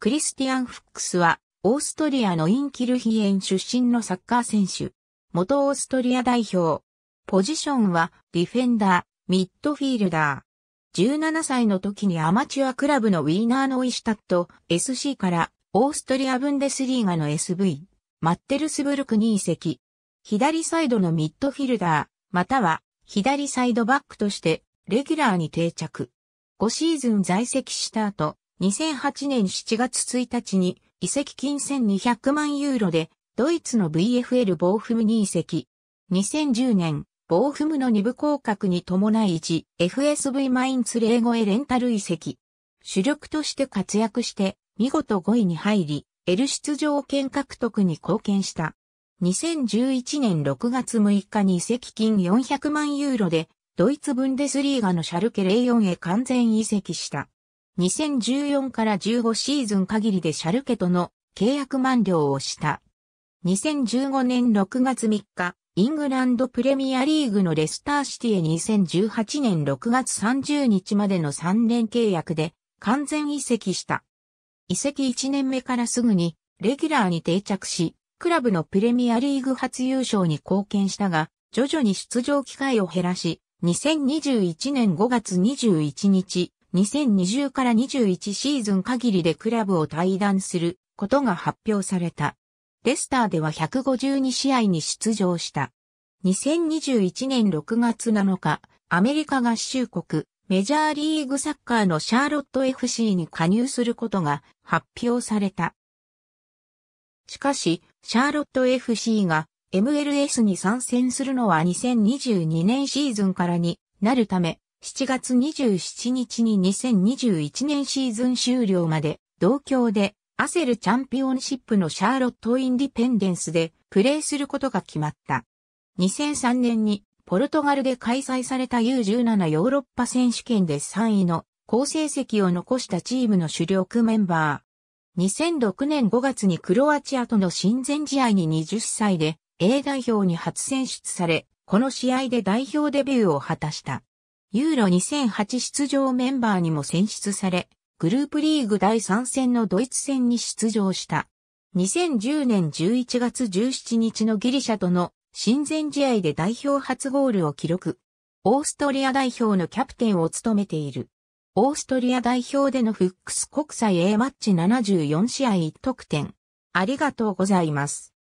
クリスティアン・フックスは、オーストリアのインキルヒエン出身のサッカー選手。元オーストリア代表。ポジションは、ディフェンダー、ミッドフィールダー。17歳の時にアマチュアクラブのウィーナーノイシュタット SC からオーストリアブンデスリーガの SV、マッテルスブルクに移籍。左サイドのミッドフィルダー、または左サイドバックとしてレギュラーに定着。5シーズン在籍した後、2008年7月1日に移籍金1200万ユーロでドイツの VFL ボーフムに移籍。2010年、ボーフムの二部降格に伴い 1FSV マインツー5へレンタル移籍。主力として活躍して見事5位に入り、L 出場権獲得に貢献した。2011年6月6日に移籍金400万ユーロでドイツブンデスリーガのシャルケ04へ完全移籍した。2014から15シーズン限りでシャルケとの契約満了をした。2015年6月3日、イングランドプレミアリーグのレスターシティへ2018年6月30日までの3年契約で完全移籍した。移籍1年目からすぐにレギュラーに定着し、クラブのプレミアリーグ初優勝に貢献したが、徐々に出場機会を減らし、2021年5月21日、2020から21シーズン限りでクラブを退団することが発表された。レスターでは152試合に出場した。2021年6月7日、アメリカ合衆国メジャーリーグサッカーのシャーロット FC に加入することが発表された。しかし、シャーロット FC が MLS に参戦するのは2022年シーズンからになるため、7月27日に2021年シーズン終了まで、同郷で、アセルチャンピオンシップのシャーロット・インディペンデンスで、プレーすることが決まった。2003年に、ポルトガルで開催された U17 ヨーロッパ選手権で3位の好成績を残したチームの主力メンバー。2006年5月にクロアチアとの親善試合に20歳で A 代表に初選出され、この試合で代表デビューを果たした。ユーロ2008出場メンバーにも選出され、グループリーグ第3戦のドイツ戦に出場した。2010年11月17日のギリシャとの親善試合で代表初ゴールを記録。オーストリア代表のキャプテンを務めている。オーストリア代表でのフックス国際 A マッチ74試合1得点。ありがとうございます。